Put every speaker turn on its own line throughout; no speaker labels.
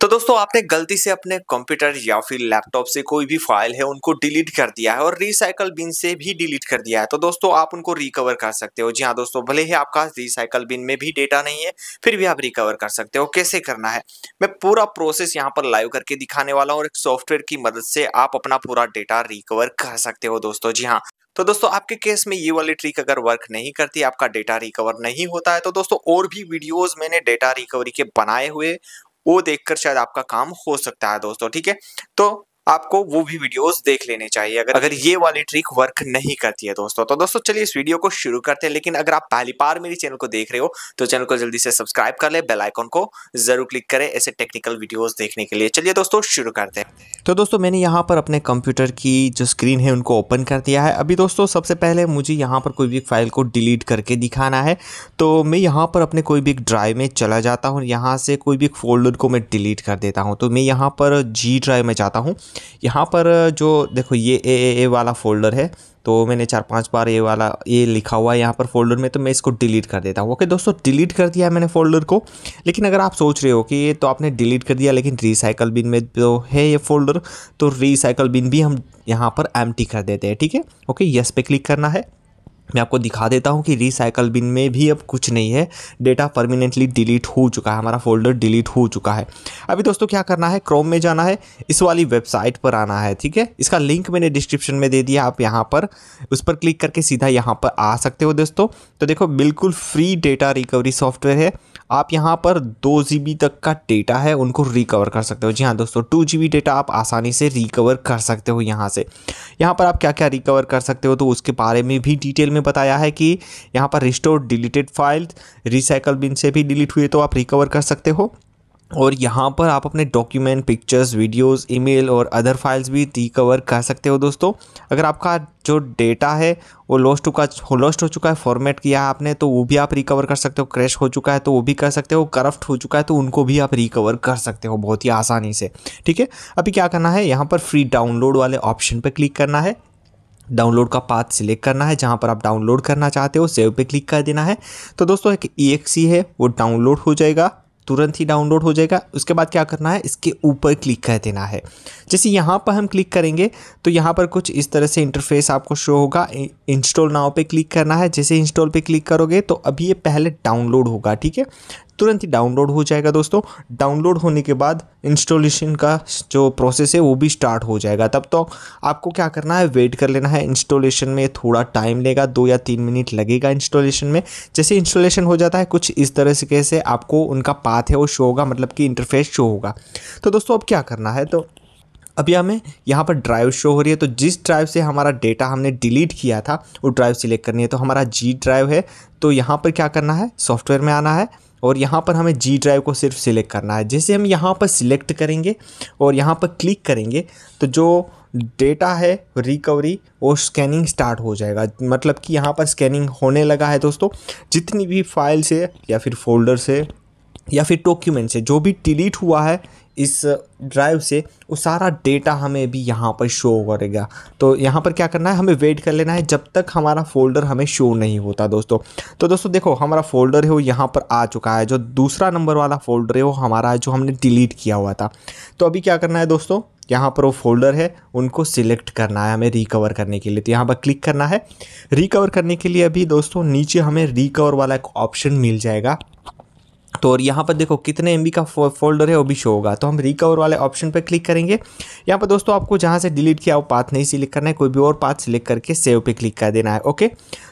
तो दोस्तों आपने गलती से अपने कंप्यूटर या फिर लैपटॉप से कोई भी फाइल है उनको डिलीट कर दिया है और रिसाइकल बिन से भी डिलीट कर दिया है तो दोस्तों आप उनको रिकवर कर सकते हो जी हाँ दोस्तों भले ही आपका रिसाइकल बिन में भी डेटा नहीं है फिर भी आप रिकवर कर सकते हो कैसे करना है मैं पूरा प्रोसेस यहाँ पर लाइव करके दिखाने वाला हूँ और एक सॉफ्टवेयर की मदद से आप अपना पूरा डेटा रिकवर कर सकते हो दोस्तों जी हाँ तो दोस्तों आपके केस में ये वाली ट्रिक अगर वर्क नहीं करती आपका डेटा रिकवर नहीं होता है तो दोस्तों और भी वीडियोस मैंने डेटा रिकवरी के बनाए हुए वो देखकर शायद आपका काम हो सकता है दोस्तों ठीक है तो आपको वो भी वीडियोस देख लेने चाहिए अगर अगर ये वाली ट्रिक वर्क नहीं करती है दोस्तों तो दोस्तों चलिए इस वीडियो को शुरू करते हैं लेकिन अगर आप पहली बार मेरे चैनल को देख रहे हो तो चैनल को जल्दी से सब्सक्राइब कर ले बेलाइकॉन को जरूर क्लिक करें ऐसे टेक्निकल वीडियोज देखने के लिए चलिए दोस्तों शुरू करते हैं तो दोस्तों मैंने यहाँ पर अपने कंप्यूटर की जो स्क्रीन है उनको ओपन कर दिया है अभी दोस्तों सबसे पहले मुझे यहाँ पर कोई भी फाइल को डिलीट करके दिखाना है तो मैं यहाँ पर अपने कोई भी ड्राइव में चला जाता हूँ यहाँ से कोई भी फोल्डर को मैं डिलीट कर देता हूँ तो मैं यहाँ पर जी ड्राइव में जाता हूँ यहाँ पर जो देखो ये ए ए ए वाला फोल्डर है तो मैंने चार पांच बार ये वाला ये लिखा हुआ है यहाँ पर फोल्डर में तो मैं इसको डिलीट कर देता हूँ ओके दोस्तों डिलीट कर दिया है मैंने फोल्डर को लेकिन अगर आप सोच रहे हो कि ये तो आपने डिलीट कर दिया लेकिन रिसाइकल बिन में जो तो है ये फोल्डर तो रिसाइकल बिन भी हम यहाँ पर एम्प्टी कर देते हैं ठीक है ओके यस पे क्लिक करना है मैं आपको दिखा देता हूँ कि रिसाइकल बिन में भी अब कुछ नहीं है डेटा परमानेंटली डिलीट हो चुका है हमारा फोल्डर डिलीट हो चुका है अभी दोस्तों क्या करना है क्रोम में जाना है इस वाली वेबसाइट पर आना है ठीक है इसका लिंक मैंने डिस्क्रिप्शन में दे दिया आप यहाँ पर उस पर क्लिक करके सीधा यहाँ पर आ सकते हो दोस्तों तो देखो बिल्कुल फ्री डेटा रिकवरी सॉफ्टवेयर है आप यहाँ पर दो जी तक का डेटा है उनको रिकवर कर सकते हो जी हाँ दोस्तों टू जी डेटा आप आसानी से रिकवर कर सकते हो यहाँ से यहाँ पर आप क्या क्या रिकवर कर सकते हो तो उसके बारे में भी डिटेल में बताया है कि यहाँ पर restore deleted files recycle bin से भी डिलीट हुए तो आप रिकवर कर सकते हो और यहाँ पर आप अपने डॉक्यूमेंट पिक्चर्स वीडियोस ईमेल और अदर फाइल्स भी रिकवर कर सकते हो दोस्तों अगर आपका जो डेटा है वो लॉस्ट चुका लॉस्ट हो चुका है फॉर्मेट किया है आपने तो वो भी आप रिकवर कर सकते हो क्रैश हो चुका है तो वो भी कर सकते हो करप्ट हो चुका है तो उनको भी आप रिकवर कर सकते हो बहुत ही आसानी से ठीक है अभी क्या करना है यहाँ पर फ्री डाउनलोड वाले ऑप्शन पर क्लिक करना है डाउनलोड का पाथ सिलेक्ट करना है जहाँ पर आप डाउनलोड करना चाहते हो सेव पे क्लिक कर देना है तो दोस्तों एक ई है वो डाउनलोड हो जाएगा तुरंत ही डाउनलोड हो जाएगा उसके बाद क्या करना है इसके ऊपर क्लिक कर देना है जैसे यहाँ पर हम क्लिक करेंगे तो यहाँ पर कुछ इस तरह से इंटरफेस आपको शो होगा इंस्टॉल नाव पे क्लिक करना है जैसे इंस्टॉल पे क्लिक करोगे तो अभी ये पहले डाउनलोड होगा ठीक है तुरंत ही डाउनलोड हो जाएगा दोस्तों डाउनलोड होने के बाद इंस्टॉलेशन का जो प्रोसेस है वो भी स्टार्ट हो जाएगा तब तो आपको क्या करना है वेट कर लेना है इंस्टॉलेशन में थोड़ा टाइम लेगा दो या तीन मिनट लगेगा इंस्टॉलेशन में जैसे इंस्टॉलेशन हो जाता है कुछ इस तरह से कैसे आपको उनका पाथ है वो शो होगा मतलब कि इंटरफेस शो होगा तो दोस्तों अब क्या करना है तो अभी हमें यहाँ पर ड्राइव शो हो रही है तो जिस ड्राइव से हमारा डेटा हमने डिलीट किया था वो ड्राइव सिलेक्ट करनी है तो हमारा जी ड्राइव है तो यहाँ पर क्या करना है सॉफ्टवेयर में आना है और यहाँ पर हमें जी ड्राइव को सिर्फ सिलेक्ट करना है जैसे हम यहाँ पर सिलेक्ट करेंगे और यहाँ पर क्लिक करेंगे तो जो डेटा है रिकवरी और स्कैनिंग स्टार्ट हो जाएगा मतलब कि यहाँ पर स्कैनिंग होने लगा है दोस्तों जितनी भी फाइल्स है या फिर फोल्डर्स है या फिर डॉक्यूमेंट से जो भी डिलीट हुआ है इस ड्राइव से वो सारा डेटा हमें भी यहाँ पर शो करेगा तो यहाँ पर क्या करना है हमें वेट कर लेना है जब तक हमारा फोल्डर हमें शो नहीं होता दोस्तों तो दोस्तों देखो हमारा फोल्डर है वो यहाँ पर आ चुका है जो दूसरा नंबर वाला फोल्डर है वो हमारा है जो हमने डिलीट किया हुआ था तो अभी क्या करना है दोस्तों यहाँ पर वो फोल्डर है उनको सिलेक्ट करना है हमें रिकवर करने के लिए तो यहाँ पर क्लिक करना है रिकवर करने के लिए अभी दोस्तों नीचे हमें रिकवर वाला एक ऑप्शन मिल जाएगा तो और यहाँ पर देखो कितने एम का फोल्डर है वो भी शो होगा तो हम रिकवर वाले ऑप्शन पर क्लिक करेंगे यहाँ पर दोस्तों आपको जहाँ से डिलीट किया वो पाथ नहीं सिलेक्ट करना है कोई भी और पाथ सिलेक्ट करके सेव पे क्लिक कर देना है ओके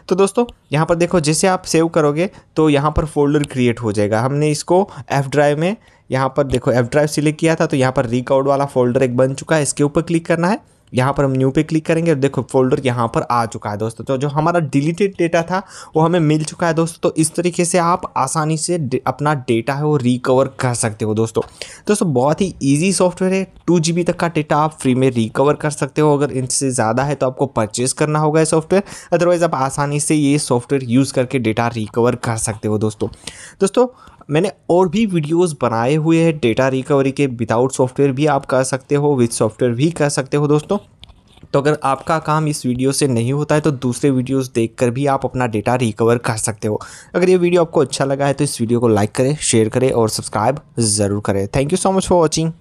तो दोस्तों यहाँ पर देखो जैसे आप सेव करोगे तो यहाँ पर फोल्डर क्रिएट हो जाएगा हमने इसको एफ ड्राइव में यहाँ पर देखो एफ ड्राइव सिलेक्ट किया था तो यहाँ पर रिकॉर्ड वाला फोल्डर एक बन चुका है इसके ऊपर क्लिक करना है यहाँ पर हम न्यू पे क्लिक करेंगे और देखो फोल्डर यहाँ पर आ चुका है दोस्तों तो जो हमारा डिलीटेड डेटा था वो हमें मिल चुका है दोस्तों तो इस तरीके से आप आसानी से अपना डेटा है वो रिकवर कर सकते हो दोस्तों दोस्तों बहुत ही ईजी सॉफ्टवेयर है टू जी तक का डेटा आप फ्री में रिकवर कर सकते हो अगर इनसे ज़्यादा है तो आपको परचेज करना होगा ये सॉफ्टवेयर अदरवाइज़ आप आसानी से ये सॉफ्टवेयर यूज़ करके डेटा रिकवर कर सकते हो दोस्तों दोस्तों मैंने और भी वीडियोस बनाए हुए हैं डेटा रिकवरी के विदाउट सॉफ्टवेयर भी आप कर सकते हो विथ सॉफ्टवेयर भी कर सकते हो दोस्तों तो अगर आपका काम इस वीडियो से नहीं होता है तो दूसरे वीडियोस देखकर भी आप अपना डेटा रिकवर कर सकते हो अगर ये वीडियो आपको अच्छा लगा है तो इस वीडियो को लाइक करें शेयर करें और सब्सक्राइब ज़रूर करें thank you so much for watching